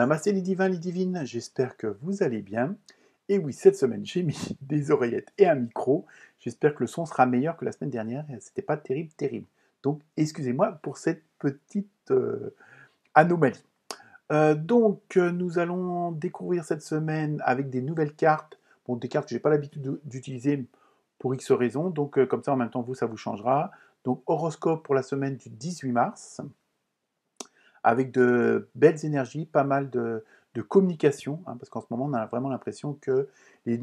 Namasté les divins, les divines, j'espère que vous allez bien. Et oui, cette semaine, j'ai mis des oreillettes et un micro. J'espère que le son sera meilleur que la semaine dernière. C'était pas terrible, terrible. Donc, excusez-moi pour cette petite euh, anomalie. Euh, donc, euh, nous allons découvrir cette semaine avec des nouvelles cartes. Bon, des cartes que j'ai pas l'habitude d'utiliser pour X raisons. Donc, comme ça, en même temps, vous, ça vous changera. Donc, horoscope pour la semaine du 18 mars avec de belles énergies, pas mal de, communication, hein, parce qu'en ce moment, on a vraiment l'impression que les,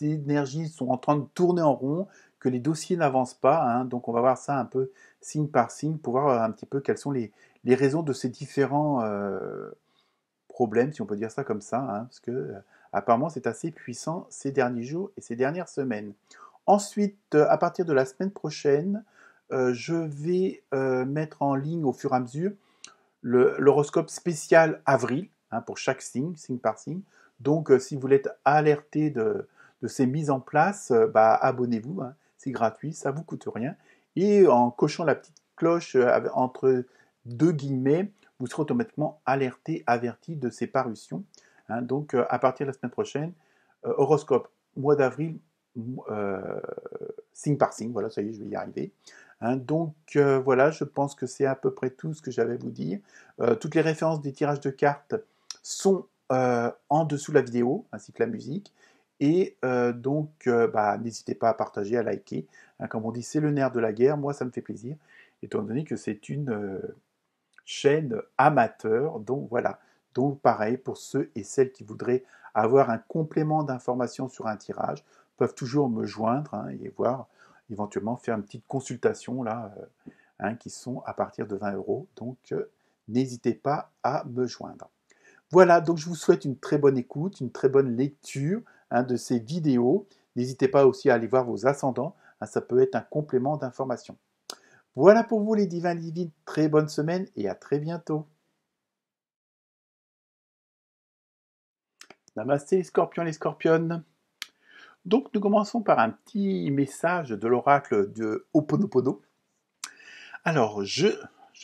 énergies sont en train de tourner en rond, que les dossiers n'avancent pas. Hein. donc, on va voir ça un peu signe par signe pour voir euh, un petit peu quelles sont les, raisons de ces différents euh, problèmes, si on peut dire ça comme ça, hein, parce que euh, apparemment, c'est assez puissant ces derniers jours et ces dernières semaines. Ensuite, à partir de la semaine prochaine, je vais mettre en ligne au fur et à mesure l'horoscope spécial avril, hein, pour chaque signe, signe par signe. Donc, euh, si vous voulez être alerté de, ces mises en place, euh, bah, abonnez-vous. Hein. c'est gratuit, ça vous coûte rien. Et en cochant la petite cloche euh, entre deux guillemets, vous serez automatiquement alerté, averti de ces parutions. Hein. donc, à partir de la semaine prochaine, horoscope mois d'avril, signe par signe. Voilà, ça y est, je vais y arriver. Hein. donc euh, voilà, je pense que c'est à peu près tout ce que j'avais à vous dire. Euh, toutes les références des tirages de cartes sont euh, en dessous de la vidéo, ainsi que la musique. Et donc, bah, n'hésitez pas à partager, à liker. Hein. comme on dit, c'est le nerf de la guerre. Moi, ça me fait plaisir, étant donné que c'est une chaîne amateur. Donc voilà. Donc pareil, pour ceux et celles qui voudraient avoir un complément d'information sur un tirage, peuvent toujours me joindre hein, et voir éventuellement faire une petite consultation là, euh, hein, qui sont à partir de 20 euros. Donc euh, n'hésitez pas à me joindre. Voilà, donc je vous souhaite une très bonne écoute, une très bonne lecture hein, de ces vidéos. N'hésitez pas aussi à aller voir vos ascendants, hein, ça peut être un complément d'information. Voilà pour vous les divins divines, très bonne semaine et à très bientôt. Namasté les scorpions les scorpionnes. Donc nous commençons par un petit message de l'oracle de Oponopono. Alors je,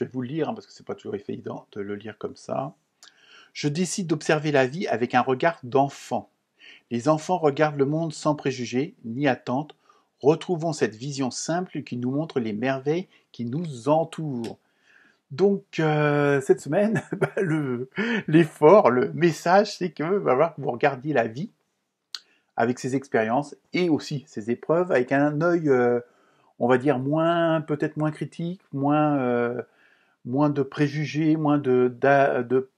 vais vous le lire hein, parce que c'est pas toujours évident de le lire comme ça. Je décide d'observer la vie avec un regard d'enfant. Les enfants regardent le monde sans préjugés ni attentes. Retrouvons cette vision simple qui nous montre les merveilles qui nous entourent. Donc euh, cette semaine, bah, l'effort, le, message, c'est que vous regardiez la vie avec ses expériences et aussi ses épreuves, avec un œil, euh, on va dire, moins, peut-être moins critique, moins, euh, moins de préjugés, moins de, de,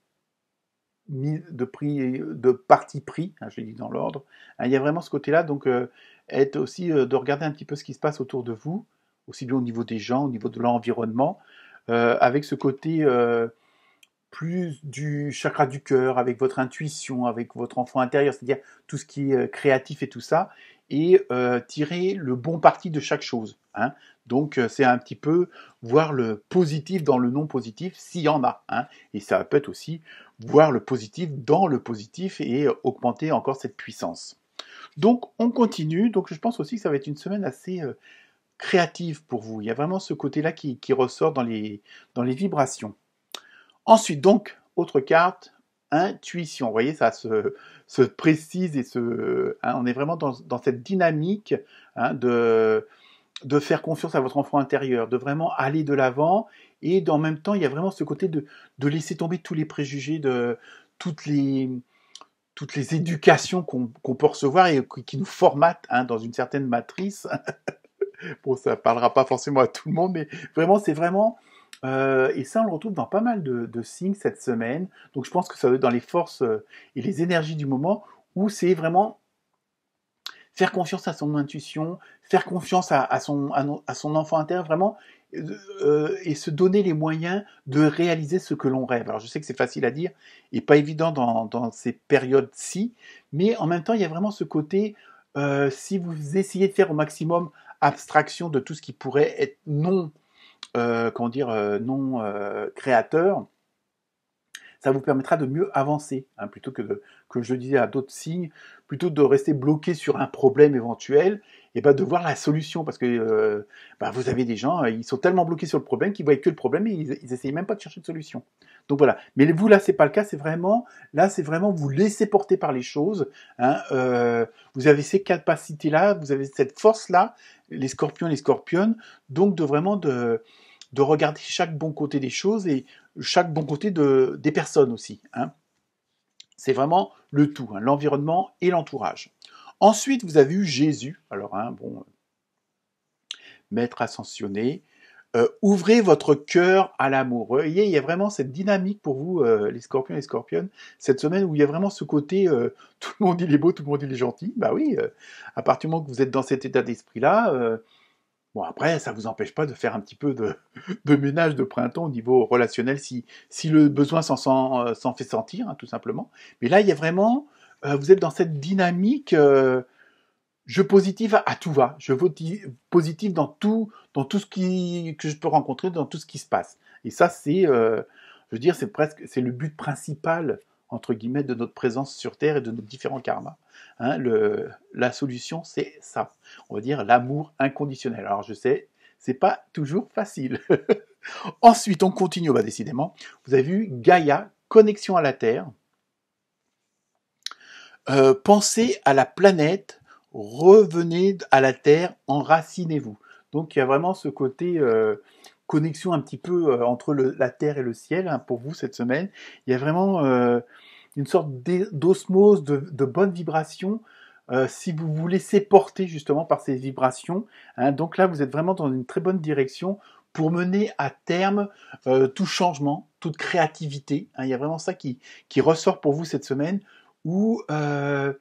de, prix, de parti pris, hein, je l'ai dit dans l'ordre. Hein, il y a vraiment ce côté-là, donc euh, être aussi de regarder un petit peu ce qui se passe autour de vous, aussi bien au niveau des gens, au niveau de l'environnement, avec ce côté plus du chakra du cœur, avec votre intuition, avec votre enfant intérieur, c'est-à-dire tout ce qui est euh, créatif et tout ça, et euh, tirer le bon parti de chaque chose. Hein. Donc euh, c'est un petit peu voir le positif dans le non positif, s'il y en a. Hein. Et ça peut être aussi voir le positif dans le positif et augmenter encore cette puissance. Donc on continue, donc je pense aussi que ça va être une semaine assez... créative pour vous. Il y a vraiment ce côté-là qui, qui, ressort dans les, dans les vibrations. Ensuite, donc, autre carte, intuition. Vous voyez, ça se, précise et se, hein, on est vraiment dans, cette dynamique hein, de, de faire confiance à votre enfant intérieur, de vraiment aller de l'avant. Et en même temps, il y a vraiment ce côté de, laisser tomber tous les préjugés, de toutes les, toutes les éducations qu'on peut recevoir et qui nous formatent hein, dans une certaine matrice. bon, ça ne parlera pas forcément à tout le monde, mais vraiment, c'est vraiment euh, et ça, on le retrouve dans pas mal de, signes cette semaine. Donc je pense que ça doit être dans les forces euh, et les énergies du moment où c'est vraiment faire confiance à son intuition, faire confiance à, à, son, à, son, enfant intérieur, vraiment, euh, et se donner les moyens de réaliser ce que l'on rêve. Alors je sais que c'est facile à dire et pas évident dans, ces périodes-ci, mais en même temps, il y a vraiment ce côté, si vous essayez de faire au maximum abstraction de tout ce qui pourrait être non euh, comment dire, euh, non euh, créateur, ça vous permettra de mieux avancer, hein, plutôt que, de, que je disais à d'autres signes, plutôt de rester bloqué sur un problème éventuel et ben, de voir la solution parce que euh, ben, vous avez des gens, euh, ils sont tellement bloqués sur le problème qu'ils voient que le problème et ils, n'essayent même pas de chercher de solution. Donc voilà. Mais vous là, c'est pas le cas. C'est vraiment là, c'est vraiment vous laisser porter par les choses. Hein, euh, vous avez ces capacités là, vous avez cette force là, les Scorpions, les Scorpionnes. Donc de vraiment de regarder chaque bon côté des choses et chaque bon côté de, des personnes aussi. Hein. C'est vraiment le tout, hein, l'environnement et l'entourage. Ensuite, vous avez eu Jésus, alors un hein, bon, euh, maître ascensionné, euh, ouvrez votre cœur à l'amour. Il y a vraiment cette dynamique pour vous, euh, les scorpions et les scorpionnes, cette semaine où il y a vraiment ce côté tout le monde il est beau, tout le monde il est gentil. Bah oui, à partir du moment que vous êtes dans cet état d'esprit-là, bon après, ça ne vous empêche pas de faire un petit peu de, ménage de printemps au niveau relationnel si, si le besoin s'en fait sentir, hein, tout simplement. Mais là, il y a vraiment euh, vous êtes dans cette dynamique euh, je positive à tout va, je positif positive dans tout, dans tout ce que je peux rencontrer, dans tout ce qui se passe. Et ça, c'est, euh, je veux dire, c'est presque, c'est le but principal entre guillemets de notre présence sur Terre et de nos différents karmas. Hein, la solution, c'est ça. On va dire l'amour inconditionnel. Alors je sais, c'est pas toujours facile. Ensuite, on continue, bah, décidément. Vous avez vu Gaïa, connexion à la Terre. Euh, pensez à la planète, revenez à la Terre, enracinez-vous. Donc il y a vraiment ce côté euh, connexion un petit peu euh, entre la Terre et le ciel hein, pour vous cette semaine. Il y a vraiment une sorte d'osmose, de, de bonne vibration. si vous vous laissez porter justement par ces vibrations, hein. donc là vous êtes vraiment dans une très bonne direction pour mener à terme tout changement, toute créativité. Hein. il y a vraiment ça qui ressort pour vous cette semaine ou euh,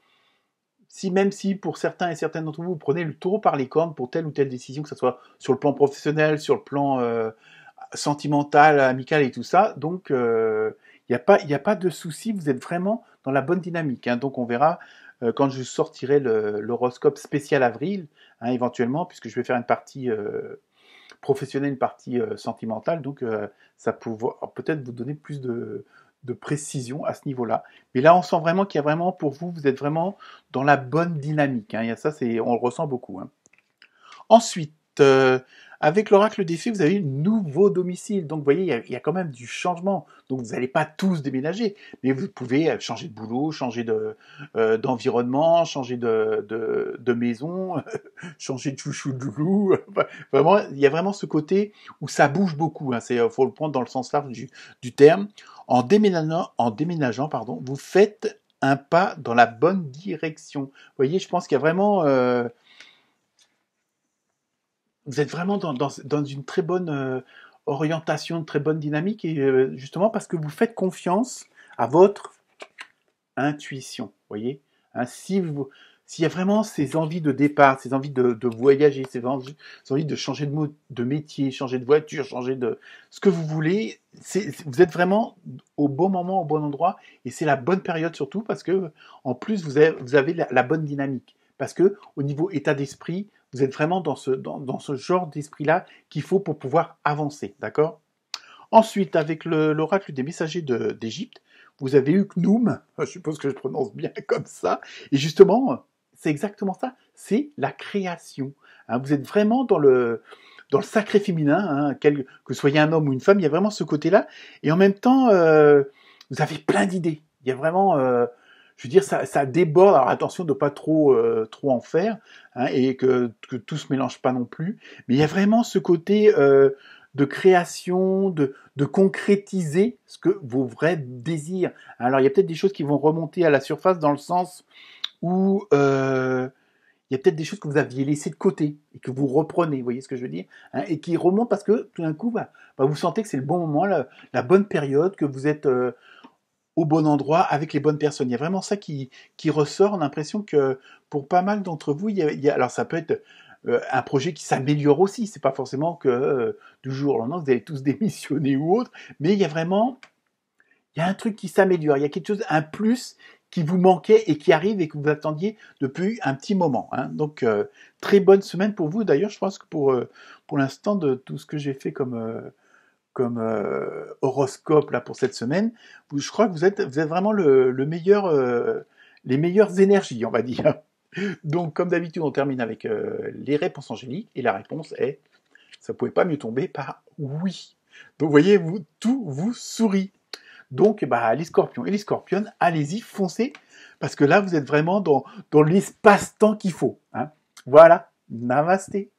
si même si pour certains et certaines d'entre vous, vous prenez le taureau par les cornes pour telle ou telle décision, que ce soit sur le plan professionnel, sur le plan euh, sentimental, amical et tout ça, donc euh, il n'y a, pas, de souci, vous êtes vraiment dans la bonne dynamique. Hein. donc on verra quand je sortirai l'horoscope spécial avril, hein, éventuellement, puisque je vais faire une partie professionnelle, une partie sentimentale, donc ça pourra peut-être vous donner plus de, de précision à ce niveau-là. Mais là, on sent vraiment qu'il y a vraiment, pour vous, vous êtes vraiment dans la bonne dynamique. Il hein. y ça, on le ressent beaucoup. Hein. Ensuite, euh, avec l'oracle des fées, vous avez un nouveau domicile. Donc, vous voyez, il y, a, quand même du changement. Donc, vous n'allez pas tous déménager, mais vous pouvez euh, changer de boulot, changer de, euh, d'environnement, changer de, maison, changer de chouchou de loulou. vraiment, il y a vraiment ce côté où ça bouge beaucoup. Hein. C'est, euh, faut le prendre dans le sens large du, terme. En déménageant, en déménageant, pardon, vous faites un pas dans la bonne direction. Vous voyez, je pense qu'il y a vraiment vous êtes vraiment dans, une très bonne euh, orientation, une très bonne dynamique, et euh, justement parce que vous faites confiance à votre intuition. Voyez hein, s'il y a vraiment ces envies de départ, ces envies de, voyager, ces envies, de changer de, de métier, changer de voiture, changer de ce que vous voulez, vous êtes vraiment au bon moment, au bon endroit, et c'est la bonne période surtout parce que en plus vous avez, vous avez la, la, bonne dynamique, parce que au niveau état d'esprit, vous êtes vraiment dans ce, dans, ce genre d'esprit-là qu'il faut pour pouvoir avancer, d'accord Ensuite, avec l'oracle des messagers d'Égypte, vous avez eu Knoum, je suppose que je prononce bien comme ça, et justement, c'est exactement ça, c'est la création. Hein. vous êtes vraiment dans le, dans le sacré féminin, hein, quel, que soyez un homme ou une femme, il y a vraiment ce côté-là, et en même temps, euh, vous avez plein d'idées. Il y a vraiment... Euh, je veux dire, ça, déborde. Alors attention de ne pas trop, euh, trop en faire hein, et que, que tout se mélange pas non plus. Mais il y a vraiment ce côté euh, de création, de, de concrétiser ce que vos vrais désirs. Alors il y a peut-être des choses qui vont remonter à la surface dans le sens où euh, il y a peut-être des choses que vous aviez laissées de côté et que vous reprenez, vous voyez ce que je veux dire hein, Et qui remontent parce que tout d'un coup, bah, bah, vous sentez que c'est le bon moment, la, bonne période, que vous êtes, au bon endroit avec les bonnes personnes. Il y a vraiment ça qui, qui ressort. On a l'impression que pour pas mal d'entre vous, il y, a, alors ça peut être euh, un projet qui s'améliore aussi. C'est pas forcément que euh, du jour au lendemain vous allez tous démissionner ou autre, mais il y a vraiment il y a un truc qui s'améliore. Il y a quelque chose, un plus qui vous manquait et qui arrive et que vous attendiez depuis un petit moment. Hein. Donc euh, très bonne semaine pour vous. D'ailleurs, je pense que pour pour l'instant de tout ce que j'ai fait comme comme euh, horoscope là pour cette semaine, où je crois que vous êtes, vous êtes vraiment le, meilleur, euh, les meilleures énergies, on va dire. Donc, comme d'habitude, on termine avec euh, les réponses angéliques et la réponse est, ça pouvait pas mieux tomber par oui. Donc, voyez, vous, tout vous sourit. Donc, bah, les scorpions et les scorpions, allez-y, foncez, parce que là, vous êtes vraiment dans, dans l'espace-temps qu'il faut. Hein. Voilà, namasté.